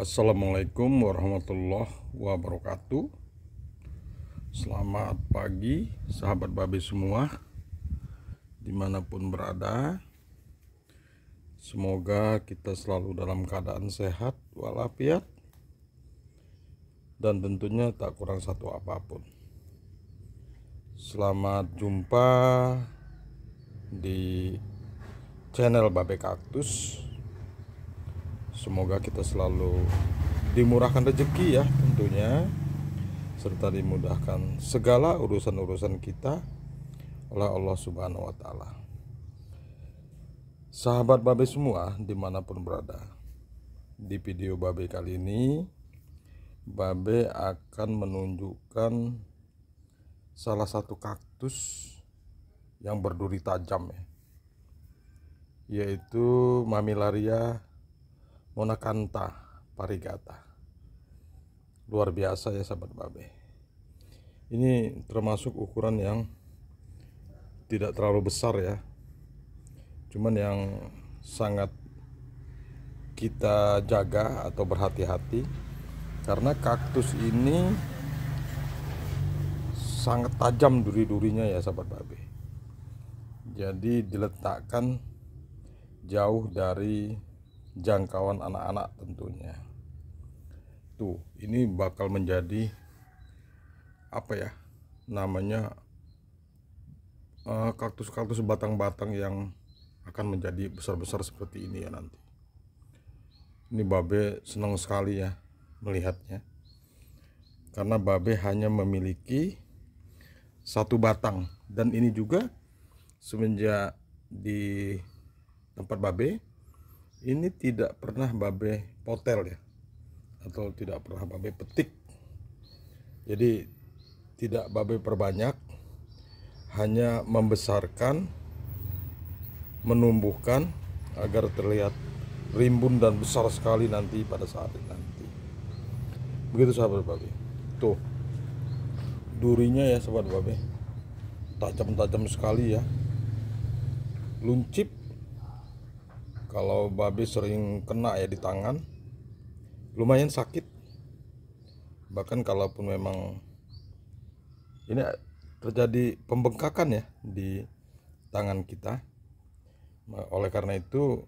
Assalamualaikum warahmatullahi wabarakatuh Selamat pagi sahabat babi semua Dimanapun berada Semoga kita selalu dalam keadaan sehat walafiat Dan tentunya tak kurang satu apapun Selamat jumpa di channel Babe Kaktus Semoga kita selalu dimurahkan rezeki ya tentunya serta dimudahkan segala urusan-urusan kita oleh Allah Subhanahu wa taala. Sahabat Babe semua dimanapun berada. Di video Babe kali ini Babe akan menunjukkan salah satu kaktus yang berduri tajam ya yaitu mamilaria Monakanta Parigata. Luar biasa ya sahabat babe. Ini termasuk ukuran yang tidak terlalu besar ya. Cuman yang sangat kita jaga atau berhati-hati karena kaktus ini sangat tajam duri-durinya ya sahabat babe. Jadi diletakkan jauh dari jangkauan anak-anak tentunya tuh ini bakal menjadi apa ya namanya eh, kaktus-kaktus uh, batang-batang yang akan menjadi besar-besar seperti ini ya nanti ini babe senang sekali ya melihatnya karena babe hanya memiliki satu batang dan ini juga semenjak di tempat babe ini tidak pernah babe potel ya atau tidak pernah babe petik jadi tidak babe perbanyak hanya membesarkan menumbuhkan agar terlihat rimbun dan besar sekali nanti pada saat nanti begitu sahabat babe tuh durinya ya sahabat babe tajam-tajam sekali ya luncip kalau babi sering kena ya di tangan lumayan sakit bahkan kalaupun memang ini terjadi pembengkakan ya di tangan kita oleh karena itu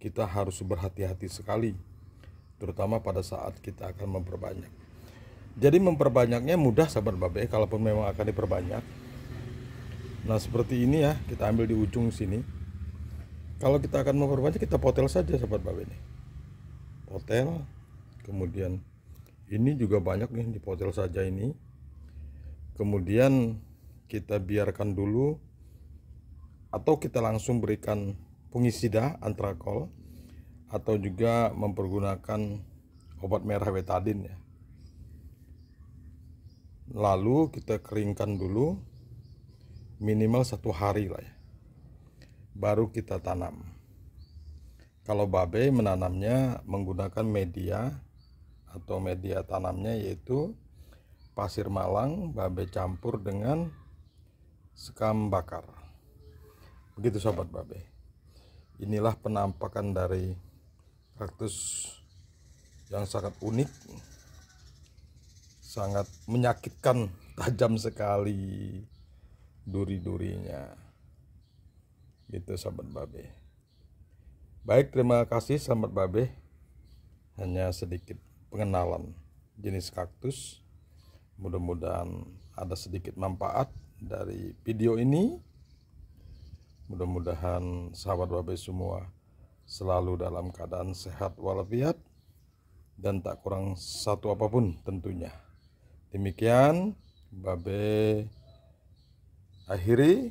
kita harus berhati-hati sekali terutama pada saat kita akan memperbanyak jadi memperbanyaknya mudah sahabat babi, kalaupun memang akan diperbanyak nah seperti ini ya kita ambil di ujung sini kalau kita akan memperbanyak kita potel saja sobat babi ini. Potel. Kemudian ini juga banyak nih di potel saja ini. Kemudian kita biarkan dulu atau kita langsung berikan fungisida antrakol atau juga mempergunakan obat merah betadin ya. Lalu kita keringkan dulu minimal satu hari lah ya baru kita tanam. Kalau babe menanamnya menggunakan media atau media tanamnya yaitu pasir malang babe campur dengan sekam bakar. Begitu sobat babe. Inilah penampakan dari kaktus yang sangat unik sangat menyakitkan tajam sekali duri-durinya gitu sahabat babe baik terima kasih sahabat babe hanya sedikit pengenalan jenis kaktus mudah-mudahan ada sedikit manfaat dari video ini mudah-mudahan sahabat babe semua selalu dalam keadaan sehat walafiat dan tak kurang satu apapun tentunya demikian babe akhiri